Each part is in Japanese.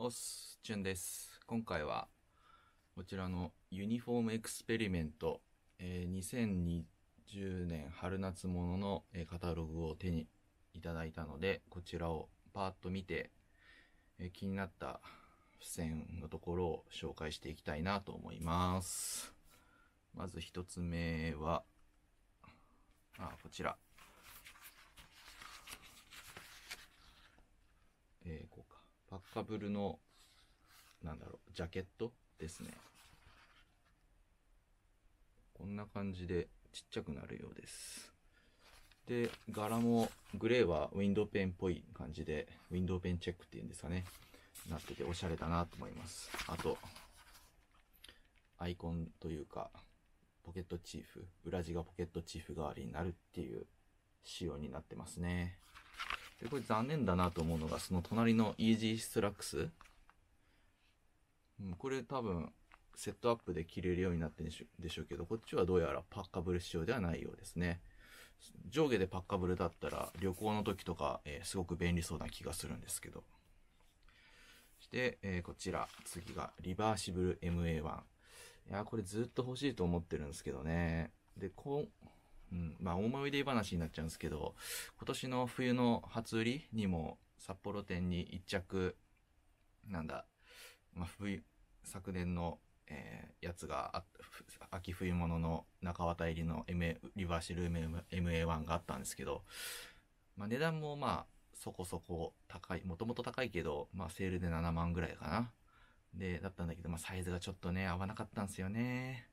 おす、ちゅんです。今回は、こちらのユニフォームエクスペリメント、えー、2020年春夏ものの、えカタログを手にいただいたので、こちらをパーッと見て、えー、気になった付箋のところを紹介していきたいなと思います。まず一つ目は、あ、こちら。パッカブルの、なんだろう、ジャケットですね。こんな感じでちっちゃくなるようです。で、柄もグレーはウィンドウペンっぽい感じで、ウィンドウペンチェックっていうんですかね。なってておしゃれだなと思います。あと、アイコンというか、ポケットチーフ、裏地がポケットチーフ代わりになるっていう仕様になってますね。で、これ残念だなと思うのが、その隣の Easy ストラックス。うん、これ多分、セットアップで着れるようになってるでしょうけど、こっちはどうやらパッカブル仕様ではないようですね。上下でパッカブルだったら旅行の時とか、えー、すごく便利そうな気がするんですけど。そして、えー、こちら、次がリバーシブル MA1。いや、これずっと欲しいと思ってるんですけどね。で、こう、うん、まあ、思い出話になっちゃうんですけど、今年の冬の初売りにも、札幌店に一着、なんだ、まあ、冬、昨年の、えー、やつが、秋冬物の中綿入りの MA、リバーシル MA1 があったんですけど、まあ、値段もまあ、そこそこ高い、もともと高いけど、まあ、セールで7万ぐらいかな。で、だったんだけど、まあ、サイズがちょっとね、合わなかったんですよね。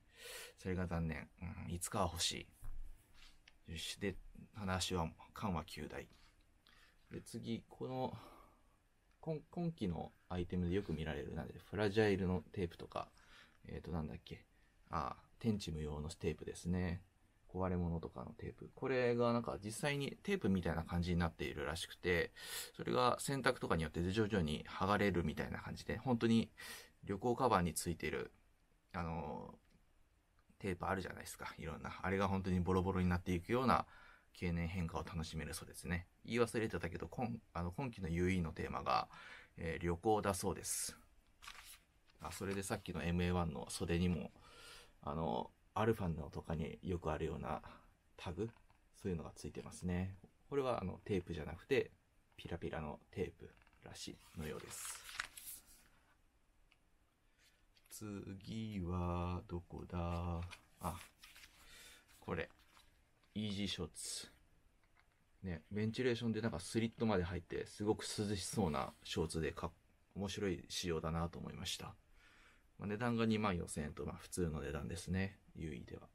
それが残念。うん、いつかは欲しい。で、話は、緩和9台。で、次、この、今今期のアイテムでよく見られる、なんで、フラジャイルのテープとか、えっ、ー、と、なんだっけ、あ、天地無用のテープですね。壊れ物とかのテープ。これがなんか実際にテープみたいな感じになっているらしくて、それが洗濯とかによって徐々に剥がれるみたいな感じで、本当に旅行カバンについてる、あの、テープあるじゃないですか。いろんな。あれが本当にボロボロになっていくような経年変化を楽しめるそうですね。言い忘れてたけど、今あの今期の UE のテーマが、えー、旅行だそうです。あ、それでさっきの MA1 の袖にも、あの、アルファのとかによくあるようなタグそういうのがついてますね。これはあのテープじゃなくて、ピラピラのテープらしいのようです。次は、どこだあ、これ。イージーショーツ。ね、ベンチレーションでなんかスリットまで入って、すごく涼しそうなショーツでか、面白い仕様だなと思いました。まあ、値段が2万4000円と、まあ普通の値段ですね。優位では。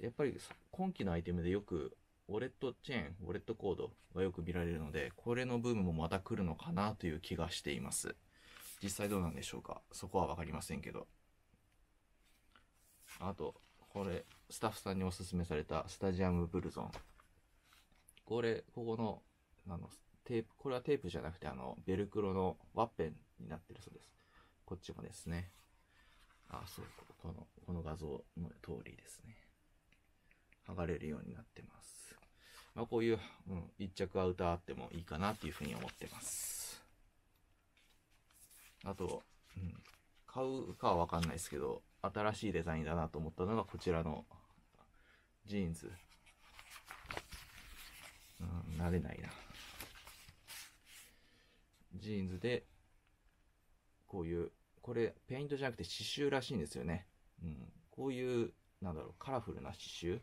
やっぱり今季のアイテムでよく、ウォレットチェーン、ウォレットコードがよく見られるので、これのブームもまた来るのかなという気がしています。実際どうなんでしょうかそこはわかりませんけど。あと、これ、スタッフさんにおすすめされたスタジアムブルゾン。これ、ここの、あの、テープ、これはテープじゃなくて、あの、ベルクロのワッペンになってるそうです。こっちもですね。あ、そう、この、この画像の通りですね。剥がれるようになってます。まあ、こういう、うん、一着アウターあってもいいかなっていうふうに思ってます。あと、うん、買うかはわかんないですけど、新しいデザインだなと思ったのがこちらのジーンズ。うん、慣れないな。ジーンズで、こういう、これペイントじゃなくて刺繍らしいんですよね。うん、こういう、なんだろう、カラフルな刺繍っ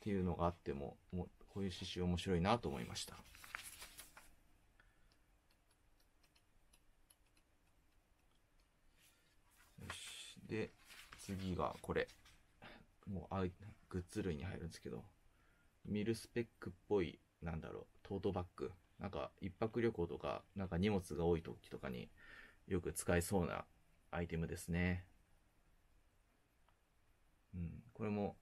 ていうのがあっても、もうこういう刺繍面白いなと思いました。で、次がこれ。もうあ、グッズ類に入るんですけど、ミルスペックっぽい、なんだろう、トートバッグ。なんか、一泊旅行とか、なんか荷物が多い時とかによく使えそうなアイテムですね。うん、これも、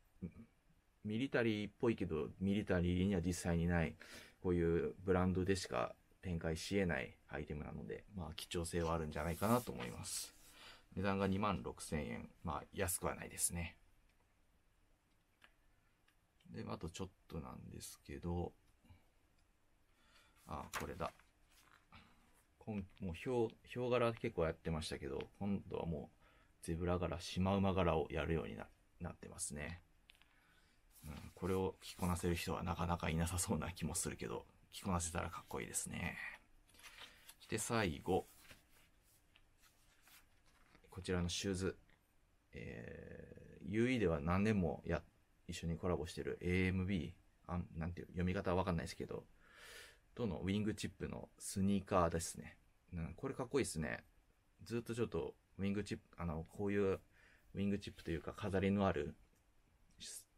ミリタリーっぽいけど、ミリタリーには実際にない、こういうブランドでしか展開し得ないアイテムなので、まあ、貴重性はあるんじゃないかなと思います。値段が2万6000円。まあ、安くはないですね。で、あとちょっとなんですけど、あ、これだ。こんもう、ヒョウ、ヒョウ柄結構やってましたけど、今度はもう、ゼブラ柄、シマウマ柄をやるようにななってますね。うん、これを着こなせる人はなかなかいなさそうな気もするけど、着こなせたらかっこいいですね。で、最後。こちらのシューズ、えー、UE では何年もや、一緒にコラボしてる AMB、あなんていう、読み方わかんないですけど、とのウィングチップのスニーカーですね。うん、これかっこいいですね。ずっとちょっと、ウィングチップ、あの、こういうウィングチップというか飾りのある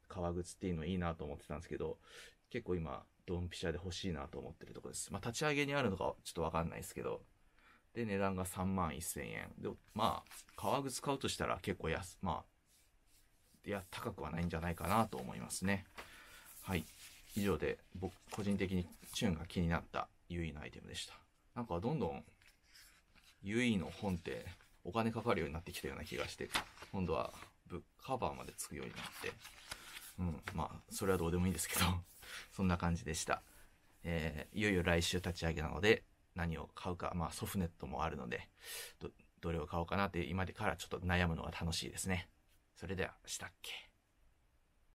革靴っていうのいいなと思ってたんですけど、結構今、ドンピシャで欲しいなと思ってるとこです。まあ、立ち上げにあるのかちょっとわかんないですけど、で、値段が3万1000円。で、まあ、革靴買うとしたら結構安、まあ、いや、高くはないんじゃないかなと思いますね。はい。以上で、僕、個人的にチューンが気になった優位のアイテムでした。なんかどんどん、優位の本ってお金かかるようになってきたような気がして、今度は、ブックカバーまでつくようになって、うん、まあ、それはどうでもいいんですけどそんな感じでした。えー、いよいよ来週立ち上げなので、何を買うか、まあソフネットもあるので、ど、どれを買おうかなって今でからちょっと悩むのが楽しいですね。それでは、したっけ